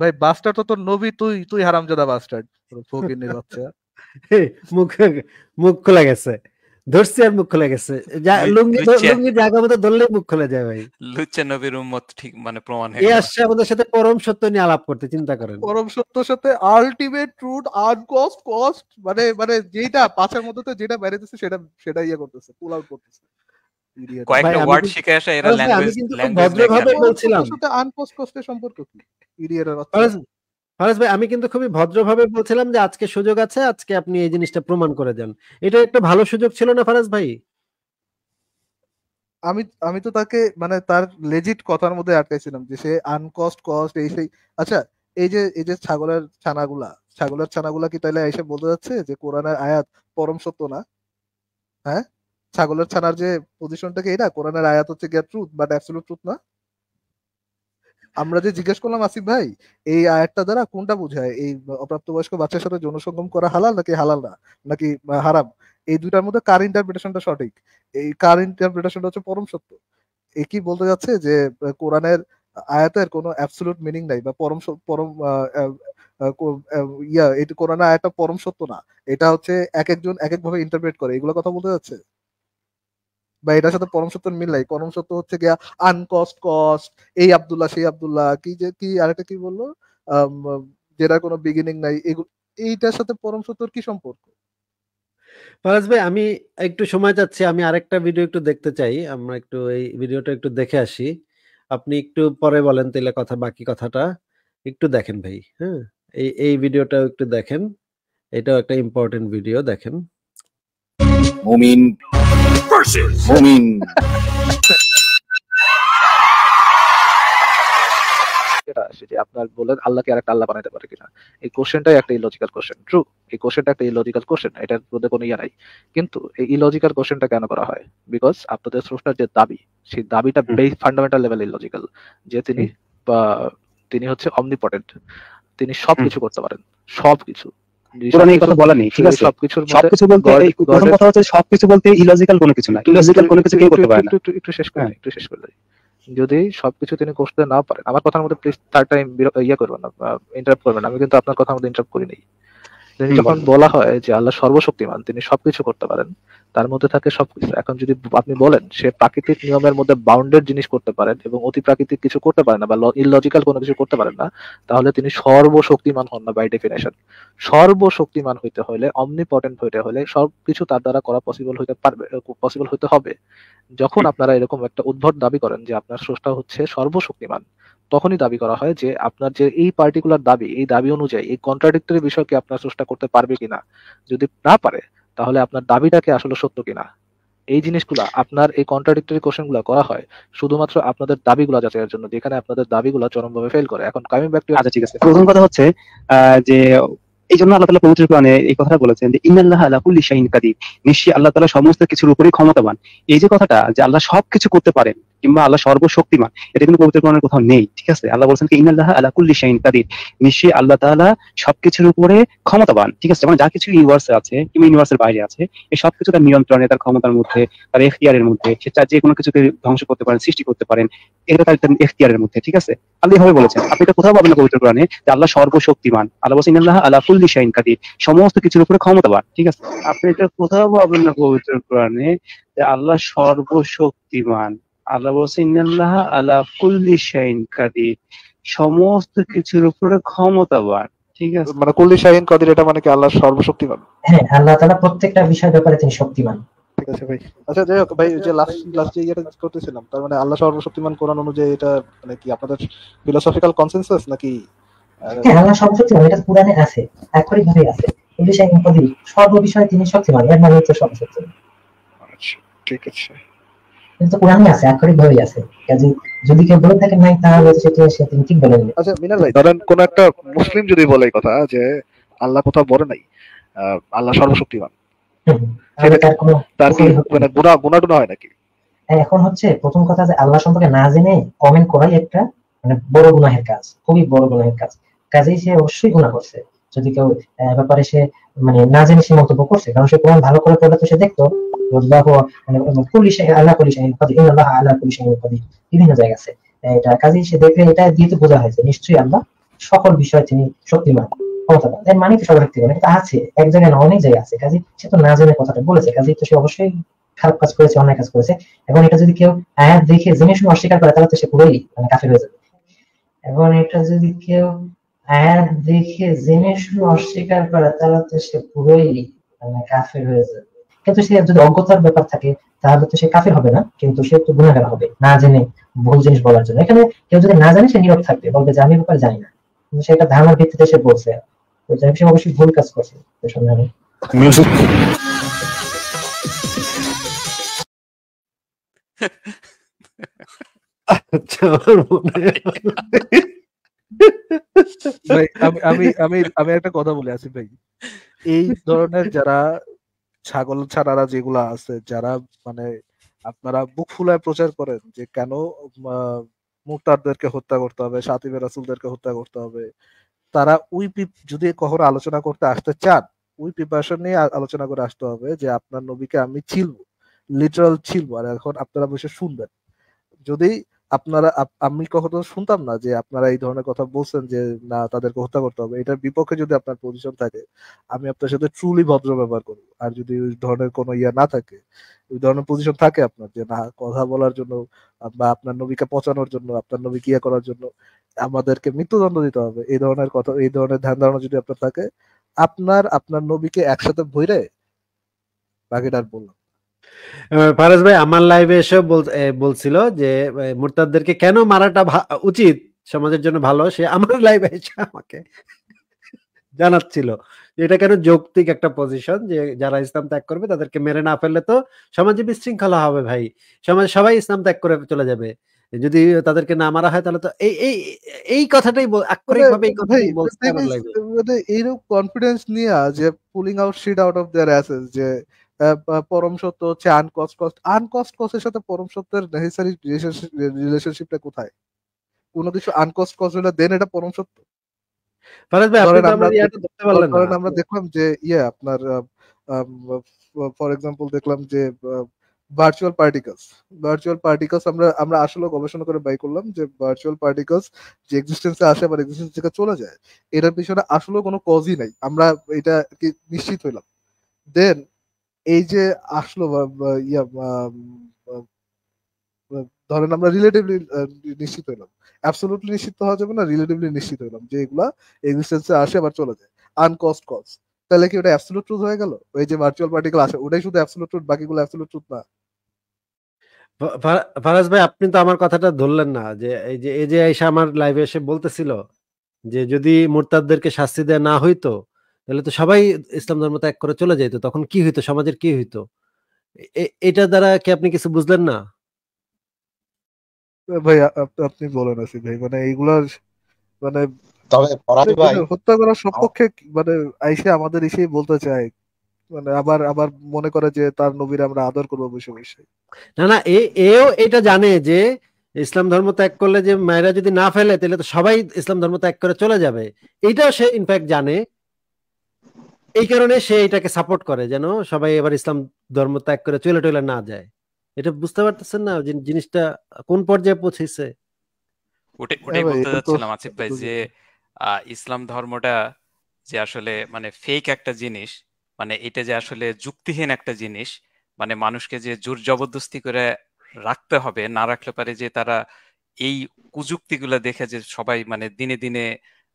E: ভাই বাস্টার্ড তো তোর নবী তুই তুই হারামজাদা বাস্টার্ড ফকির
B: নির্বাচন মুখ মুখ খোলা গেছে ধরছি আর মুখ খুলে গেছে লুঙ্গি জায়গা মতো ধরলে মুখ খুলে যায় ভাই
F: লুচ্চা নবীর উম্মত ঠিক মানে প্রমাণ হয়ে
B: আসছে আমাদের সাথে পরম সত্য নিয়ে আলাপ করতে চিন্তা করেন
E: পরম সত্যর সাথে ultimate truth uncaused caused caused মানে মানে যেটা পাঁচের মধ্যে তো যেটা বেরিয়েছে সেটা সেটা ইয়ে করতেছে পুল আউট করতেছে
F: কয়েকটা ওয়ার্ড শিখে আসা এরা ল্যাঙ্গুয়েজ ল্যাঙ্গুয়েজ ভদ্রভাবে বলছিলাম
B: আনপোস্ট কস্টের সম্পর্ক কি ইডিয়ের ফারাজ ভাই আমি কিন্তু খুবই ভদ্রভাবে বলছিলাম যে আজকে সুযোগ আছে আজকে আপনি এই জিনিসটা প্রমাণ করে দেন এটা একটা ভালো সুযোগ ছিল না ফারাজ ভাই আমি আমি তো তাকে মানে তার লেজিট কথার মধ্যে আটকাইছিলাম যে সে
E: আনকস্ট কস্ট এই সেই আচ্ছা এই যে এই যে ছাগলের ছানাগুলা ছাগলের ছানাগুলা কি তাইলে এসে বলতে যাচ্ছে যে কোরআনের আয়াত পরম সত্য না হ্যাঁ ছাগলের ছানার যে কি এটা কোরআনের আয়াত হচ্ছে গিয়ে ট্রুথ বাট অ্যাবসলিউট ট্রুথ না আমরা যে জিজ্ঞেস করলাম আসিফ ভাই এই আয়াতটা দ্বারা কোনটা বোঝায় এই অপ্রাপ্তবয়স্ক বাচ্চার সাথে সঙ্গম করা হালাল নাকি হালাল না নাকি হারাম এই দুটার মধ্যে কার ইন্টারপ্রিটেশনটা সঠিক এই কার ইন্টারপ্রিটেশনটা হচ্ছে পরম সত্য এ কি বলতে যাচ্ছে যে কোরআনের আয়াতের কোনো অ্যাবসলুট মিনিং নাই বা পরম পরম ইয়া এটা কোরআনের আয়াতটা পরম সত্য না এটা হচ্ছে এক একজন এক একভাবে ইন্টারপ্রেট করে এগুলো কথা বলতে যাচ্ছে বা এটার সাথে পরম সত্য মিল নাই পরম সত্য হচ্ছে গিয়া আনকস্ট কস্ট এই আবদুল্লাহ সেই আবদুল্লাহ কি যে কি আরেকটা কি বললো যেটা কোনো বিগিনিং নাই এগুলো এইটার সাথে পরম সত্যর কি সম্পর্ক
B: ফারাজ ভাই আমি একটু সময় চাচ্ছি আমি আরেকটা ভিডিও একটু দেখতে চাই আমরা একটু এই ভিডিওটা একটু দেখে আসি আপনি একটু পরে বলেন তাহলে কথা বাকি কথাটা একটু দেখেন ভাই হ্যাঁ এই এই ভিডিওটাও একটু দেখেন এটাও একটা ইম্পর্টেন্ট ভিডিও দেখেন
F: মুমিন versus. I mean.
E: আপনার বলেন আল্লাহকে আল্লাহ বানাইতে পারে কিনা এই কোশ্চেনটাই একটা ইলজিক্যাল কোশ্চেন ট্রু এই কোশ্চেনটা একটা ইলজিক্যাল কোশ্চেন এটার মধ্যে কোনো নাই কিন্তু এই ইলজিক্যাল কোশ্চেনটা কেন করা হয় বিকজ আপনাদের স্রষ্টার যে দাবি সেই দাবিটা বেস ফান্ডামেন্টাল লেভেল ইলজিক্যাল যে তিনি তিনি হচ্ছে অমনিপটেন্ট তিনি সবকিছু করতে পারেন সবকিছু এই কথা বলা নেই ঠিক আছে সবকিছুর সবকিছু বলতে প্রথম কথা হচ্ছে সবকিছু বলতে ইলজিক্যাল কোনো কিছু না ইলজিক্যাল কোনো কিছু কেউ করতে পারে না একটু একটু শেষ করে একটু শেষ করে হ্যাঁ। যদি সবকিছু তিনি করতে না পারেন আমার কথার মধ্যে প্লিজ থার্ড টাইম ইয়া করবেন না ইন্টারাপ্ট করবেন আমি কিন্তু আপনার কথার মধ্যে ইন্টারাপ্ট করি নাই যখন বলা হয় যে আল্লাহ সর্বশক্তিমান তিনি সবকিছু করতে পারেন তার মধ্যে থাকে সবকিছু এখন যদি আপনি বলেন সে প্রাকৃতিক নিয়মের মধ্যে বাউন্ডেড জিনিস করতে পারেন এবং অতি প্রাকৃতিক কিছু করতে পারেন না বা ইললজিক্যাল কোনো কিছু করতে পারেন না তাহলে তিনি সর্বশক্তিমান হন না বাই ডেফিনেশন সর্বশক্তিমান হইতে হলে অমনিপটেন্ট হইতে হলে সবকিছু তার দ্বারা করা পসিবল হইতে পারবে পসিবল হইতে হবে যখন আপনারা এরকম একটা উদ্ভট দাবি করেন যে আপনার স্রষ্টা হচ্ছে সর্বশক্তিমান তখনই দাবি করা হয় যে আপনার যে এই পার্টিকুলার দাবি এই দাবি অনুযায়ী এই কন্ট্রাডিক্টরি বিষয়কে আপনার স্রষ্টা করতে পারবে কিনা যদি না পারে তাহলে আপনার দাবিটাকে আসলে সত্য কিনা এই জিনিসগুলো আপনার এই কন্ট্রাডিক্টরি কোশ্চেনগুলো করা হয় শুধুমাত্র আপনাদের দাবিগুলো যাচাইয়ের জন্য যেখানে আপনাদের দাবিগুলো চরমভাবে ফেল করে এখন কামিং ব্যাক টু আচ্ছা
C: ঠিক আছে প্রথম কথা হচ্ছে যে এই জন্য আল্লাহ তালা পবিত্র কোরআনে এই কথাটা বলেছেন যে ইন্নাল্লাহ আলা কুল্লি শাইন কাদির নিশ্চয়ই আল্লাহ তালা সমস্ত কিছুর উপরেই ক্ষমতাবান এই যে কথাটা যে আল্লাহ সবকিছু করতে পারেন কিংবা আল্লাহ সর্বশক্তিমান এটা কিন্তু পবিত্র কোরআনের কোথাও নেই ঠিক আছে আল্লাহ বলছেন কি ইনাল্লাহ আল্লাহ কুল্লি শাইন কাদির নিশ্চয়ই আল্লাহ তাআলা সবকিছুর উপরে ক্ষমতাবান ঠিক আছে মানে যা কিছু ইউনিভার্স আছে কিংবা ইউনিভার্সের বাইরে আছে এই সবকিছু তার নিয়ন্ত্রণে তার ক্ষমতার মধ্যে তার এখতিয়ারের মধ্যে সে যে কোনো কিছুকে ধ্বংস করতে পারেন সৃষ্টি করতে পারেন এটা তার এখতিয়ারের মধ্যে ঠিক আছে আল্লাহ এভাবে বলেছেন আপনি এটা কোথাও পাবেন না পবিত্র কোরআনে যে আল্লাহ সর্বশক্তিমান আল্লাহ বলছেন ইনাল্লাহ আলা কুল্লি শাইন কাদির সমস্ত কিছুর উপরে ক্ষমতাবান ঠিক আছে আপনি এটা কোথাও পাবেন না পবিত্র কোরআনে যে আল্লাহ সর্বশক্তিমান আল্লাহ বলছে আলা কুল্লি শাইন কাদির
E: সমস্ত কিছুর উপরে ক্ষমতাবান ঠিক আছে মানে কুল্লি শাহিন কাদির এটা মানে কি আল্লাহ সর্বশক্তিমান হ্যাঁ আল্লাহ তাআলা প্রত্যেকটা ব্যাপারে তিনি শক্তিমান ঠিক আছে ভাই আচ্ছা যাই হোক ভাই যে লাস্ট লাস্ট যে করতেছিলাম তার মানে আল্লাহ সর্বশক্তিমান কোরআন অনুযায়ী এটা মানে কি আপনাদের ফিলোসফিক্যাল নাকি হ্যাঁ আল্লাহ সর্বশক্তিমান এটা কোরআনে
A: আছে ভাবে আছে কুল্লি কাদির সর্ব বিষয়ে তিনি শক্তিমান এর মানে হচ্ছে সর্বশক্তিমান
E: আচ্ছা ঠিক আছে
A: কিন্তু কোরআনে আছে আক্ষরিকভাবেই আছে কাজেই যদি কেউ বলে থাকে নাই তাহলে সেটা সে তিনি
E: ঠিক বলেন আচ্ছা মিনার ভাই ধরেন কোন একটা মুসলিম যদি বলে এই কথা যে আল্লাহ কোথাও বলে নাই আল্লাহ সর্বশক্তিমান তার কি মানে গুণা গুণা টুনা হয় নাকি
A: হ্যাঁ, এখন হচ্ছে প্রথম কথা যে আল্লাহ সম্পর্কে না জেনে কমেন্ট করাই একটা মানে বড় গুনাহের কাজ খুবই বড় গুনাহের কাজ কাজেই সে অবশ্যই গুনাহ করছে যদি কেউ ব্যাপারে সে মানে না জেনে সে মন্তব্য করছে কারণ সে কোরআন ভালো করে পড়লে তো সে দেখতো মানে, বিভিন্ন এটা কাজে সে দেখলে এটা দিয়ে তো বোঝা হয়েছে নিশ্চয়ই সকল তিনি শক্তিমান মানে অনেক জায়গা আছে সে তো না জেনে কথাটা বলেছে তো সে অবশ্যই খারাপ কাজ করেছে কাজ করেছে এবং এটা যদি কেউ আয়াত দেখে জেনে শুনে অস্বীকার করে তাহলে তো সে পুরোই মানে কাফের হয়ে যাবে এবং এটা যদি কেউ আয়াত দেখে জেনে শুনে অস্বীকার করে তাহলে তো সে পুরোই মানে কাফের হয়ে যাবে কিন্তু সে যদি অজ্ঞতার ব্যাপার থাকে তাহলে তো সে কাফের হবে না কিন্তু সে তো গুণাগার হবে না জেনে ভুল জিনিস বলার জন্য এখানে কেউ যদি না জানে সে নীরব থাকবে বলবে যে আমি ব্যাপারে জানি না কিন্তু সে একটা ধারণার ভিত্তিতে সে বলছে সে অবশ্যই ভুল কাজ করছে সন্ধানে
F: আচ্ছা
E: আমি আমি আমি একটা কথা বলে আসি ভাই এই ধরনের যারা ছাগল ছাড়ারা আছে যারা মানে আপনারা বুক ফুলায় প্রচার করেন যে কেন মুক্তারদেরকে হত্যা করতে হবে সাতিবে রাসুলদেরকে হত্যা করতে হবে তারা উই যদি কখনো আলোচনা করতে আসতে চান উই প্রিপারেশন নিয়ে আলোচনা করে আসতে হবে যে আপনার নবীকে আমি ছিলব লিটারাল ছিলব আর এখন আপনারা বসে শুনবেন যদি আপনারা আমি কখনো শুনতাম না যে আপনারা এই ধরনের কথা বলছেন যে না তাদেরকে হত্যা করতে হবে এটার বিপক্ষে যদি আপনার পজিশন থাকে আমি আপনার সাথে ট্রুলি ভদ্র ব্যবহার করব আর যদি ওই ধরনের কোনো ইয়া না থাকে ওই ধরনের পজিশন থাকে আপনার যে না কথা বলার জন্য বা আপনার নবীকে পচানোর জন্য আপনার নবী কিয়া করার জন্য আমাদেরকে মৃত্যুদণ্ড দিতে হবে এই ধরনের কথা এই ধরনের ধ্যান ধারণা যদি আপনার থাকে আপনার আপনার নবীকে একসাথে ভইরে
B: বাকিটা আর বললাম ফারাজ ভাই আমার লাইভে এসে বলছিল যে মোরতাদদেরকে কেন মারাটা উচিত সমাজের জন্য ভালো সে আমার লাইভে এসে আমাকে জানাচ্ছিল এটা কেন যৌক্তিক একটা পজিশন যে যারা ইসলাম ত্যাগ করবে তাদেরকে মেরে না ফেললে তো সমাজে বিশৃঙ্খলা হবে ভাই সমাজ সবাই ইসলাম ত্যাগ করে চলে যাবে যদি তাদেরকে না মারা হয় তাহলে তো এই এই এই কথাটাই আক্ষরিকভাবে এই কথাই বলতে
E: মানে এরকম কনফিডেন্স নিয়ে যে pulling out shit out of their asses যে পরম সত্য হচ্ছে আনকস্ট কস্ট আনকস্ট কস্ট এর সাথে পরম সত্যের নেসেসারি রিলেশনশিপটা কোথায় কোনো কিছু আনকস্ট কস্ট হলে দেন এটা পরম সত্য কারণ আমরা দেখলাম যে ইয়ে আপনার ফর এক্সাম্পল দেখলাম যে ভার্চুয়াল পার্টিকলস ভার্চুয়াল পার্টিকলস আমরা আমরা আসলে গবেষণা করে বাই করলাম যে ভার্চুয়াল পার্টিকলস যে এক্সিস্টেন্সে আসে বা এক্সিস্টেন্স থেকে চলে যায় এটার পিছনে আসলে কোনো কজই নাই আমরা এটা নিশ্চিত হইলাম দেন এই যে আসলো ধরেন আমরা রিলেটিভলি নিশ্চিত হইলাম অ্যাবসলুটলি নিশ্চিত হওয়া যাবে না রিলেটিভলি নিশ্চিত হইলাম যে এগুলা এক্সিস্টেন্সে আসে আবার চলে যায় আনকস্ট কস্ট তাহলে কি ওটা অ্যাবসলুট ট্রুথ হয়ে গেল ওই যে ভার্চুয়াল পার্টিকেল আসে ওটাই শুধু অ্যাবসলুট ট্রুথ বাকিগুলো অ্যাবসলুট ট্রুথ না
B: ফারাজ ভাই আপনি তো আমার কথাটা ধরলেন না যে এই যে এই যে এসে আমার লাইভে এসে বলতেছিল যে যদি মোরতাদদেরকে শাস্তি দেয়া না হইতো তাহলে তো সবাই ইসলাম ধর্ম ত্যাগ করে চলে যাইতো তখন কি হইতো সমাজের কি হইতো এটা দ্বারা কি আপনি কিছু বুঝলেন না
E: ভাই আপনি বলেন আসি ভাই মানে মানে তবে পরাজি ভাই হত্যা করার সপক্ষে মানে আইসে আমাদের এসে বলতে চায় মানে আবার আবার মনে করে যে তার নবীর আমরা আদর করব বসে বসে
B: না না এও এটা জানে যে ইসলাম ধর্ম ত্যাগ করলে যে মায়েরা যদি না ফেলে তাহলে তো সবাই ইসলাম ধর্ম ত্যাগ করে চলে যাবে এটাও সে ইনফ্যাক্ট জানে এই কারণে সে এটাকে সাপোর্ট করে যেন সবাই এবার ইসলাম ধর্ম ত্যাগ করে চলে টলে না যায় এটা বুঝতে পারতেছেন না জিনিসটা কোন পর্যায়ে পৌঁছেছে
F: ওটাই ওটাই বলতে আসিফ ভাই যে ইসলাম ধর্মটা যে আসলে মানে ফেক একটা জিনিস মানে এটা যে আসলে যুক্তিহীন একটা জিনিস মানে মানুষকে যে জোর জবরদস্তি করে রাখতে হবে না রাখলে পারে যে তারা এই কুযুক্তিগুলো দেখে যে সবাই মানে দিনে দিনে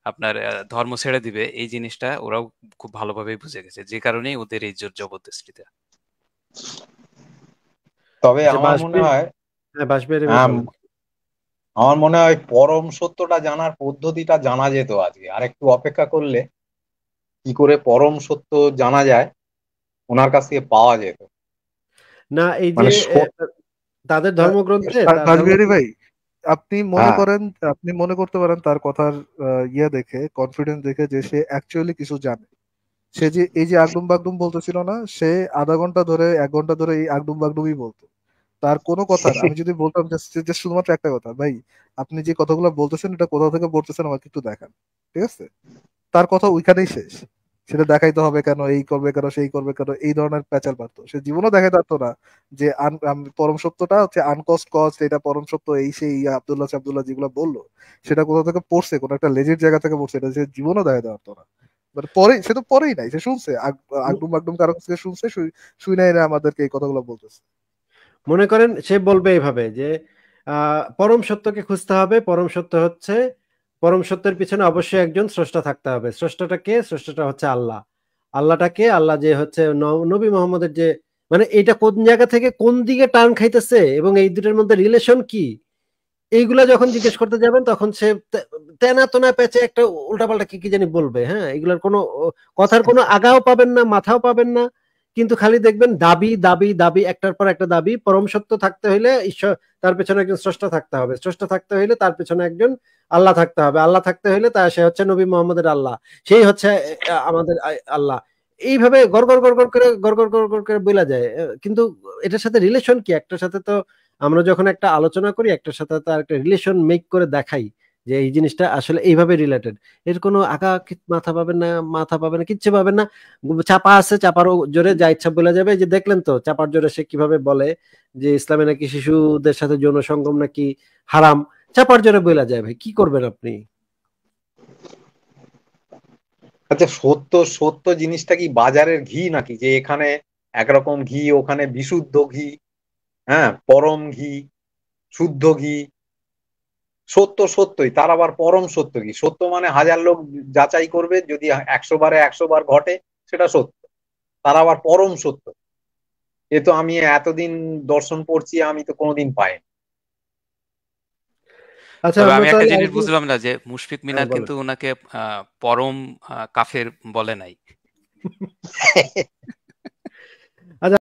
F: আপনার ধর্ম ছেড়ে দিবে এই জিনিসটা ওরাও খুব ভালোভাবেই বুঝে গেছে যে কারণে ওদের এই জোর জবরদস্তিটা
D: তবে আমার মনে হয় হ্যাঁ, আমার মনে হয় পরম সত্যটা জানার পদ্ধতিটা জানা যেত আজকে আর একটু অপেক্ষা করলে কি করে পরম সত্য জানা যায় ওনার কাছ থেকে পাওয়া যেত না এই যে মানে
B: তাদের ধর্মগ্রন্থে ভাই
E: আপনি মনে হ্যাঁ। করেন আপনি মনে করতে পারেন তার কথার ইয়ে দেখে কনফিডেন্স দেখে যে সে অ্যাকচুয়ালি কিছু জানে সে যে এই যে আগডুম বাগডুম বলতেছিল না সে আধা ঘন্টা ধরে এক ঘন্টা ধরে এই আগডুম বাগডুমই বলতো তার কোনো কথা আমি যদি বলতাম যে শুধুমাত্র একটা কথা ভাই আপনি যে কথাগুলো বলতেছেন এটা কোথা থেকে বলতেছেন আমাকে একটু দেখান ঠিক আছে তার কথা ওইখানেই শেষ সেটা দেখাইতে হবে কেন এই করবে কেন সেই করবে কেন এই ধরনের প্যাচাল পারত সে জীবনও দেখাইতে পারতো না যে পরম সত্যটা হচ্ছে আনকস্ট কস্ট এটা পরম সত্য এই সেই আবদুল্লাহ আবদুল্লাহ যেগুলো বললো সেটা কোথাও থেকে পড়ছে কোন একটা লেজের জায়গা থেকে পড়ছে এটা সে জীবনও দেখাইতে পারতো না মানে পরে সে তো পরেই নাই সে শুনছে আগডুম আগডুম কারো কাছে শুনছে শুই নাই না আমাদেরকে এই কথাগুলো বলতেছে
B: মনে করেন সে বলবে এইভাবে যে পরম সত্যকে খুঁজতে হবে পরম সত্য হচ্ছে পরম সত্যের পিছনে অবশ্যই একজন স্রষ্টা থাকতে হবে স্রষ্টাটা কে স্রষ্টাটা হচ্ছে আল্লাহ আল্লাহটাকে আল্লাহ যে হচ্ছে নবী মোহাম্মদের যে মানে এটা কোন জায়গা থেকে কোন দিকে টান খাইতেছে এবং এই দুটোর মধ্যে রিলেশন কি এইগুলা যখন জিজ্ঞেস করতে যাবেন তখন সে তেনা তোনা পেঁচে একটা উল্টাপাল্টা কি কি জানি বলবে হ্যাঁ এগুলার কোনো কথার কোনো আগাও পাবেন না মাথাও পাবেন না কিন্তু খালি দেখবেন দাবি দাবি দাবি একটার পর একটা দাবি পরম সত্য থাকতে হইলে ঈশ্বর তার পেছনে একজন স্রষ্টা থাকতে হবে স্রষ্টা থাকতে হইলে তার পেছনে একজন আল্লাহ থাকতে হবে আল্লাহ থাকতে হইলে তা সে হচ্ছে নবী মোহাম্মদের আল্লাহ সেই হচ্ছে আমাদের আল্লাহ এইভাবে গড় গড় গড় করে গড় গড় গড় করে বলা যায় কিন্তু এটার সাথে রিলেশন কি একটার সাথে তো আমরা যখন একটা আলোচনা করি একটার সাথে তো একটা রিলেশন মেক করে দেখাই যে এই জিনিসটা আসলে এইভাবে রিলেটেড এর কোনো আঁকা মাথা পাবেন না মাথা পাবে না কিচ্ছু পাবেন না চাপা আছে চাপার জোরে যা ইচ্ছা বলে যাবে যে দেখলেন তো চাপার জোরে সে কিভাবে বলে যে ইসলামে নাকি শিশুদের সাথে যৌন সঙ্গম নাকি হারাম চাপার জোরে বলে যায় ভাই কি করবেন আপনি আচ্ছা সত্য সত্য জিনিসটা কি
D: বাজারের ঘি নাকি যে এখানে একরকম ঘি ওখানে বিশুদ্ধ ঘি হ্যাঁ পরম ঘি শুদ্ধ ঘি সত্য সত্যই তার আবার পরম সত্য কি সত্য মানে হাজার লোক যাচাই করবে যদি একশো বারে একশো বার ঘটে সেটা সত্য তার আবার পরম সত্য এ তো আমি এতদিন দর্শন পড়ছি
F: আমি তো কোনোদিন পাইনি আচ্ছা আমি একটা জিনিস বুঝলাম না যে মুশফিক মিনার হ্যাঁ, কিন্তু ওনাকে পরম কাফের বলে নাই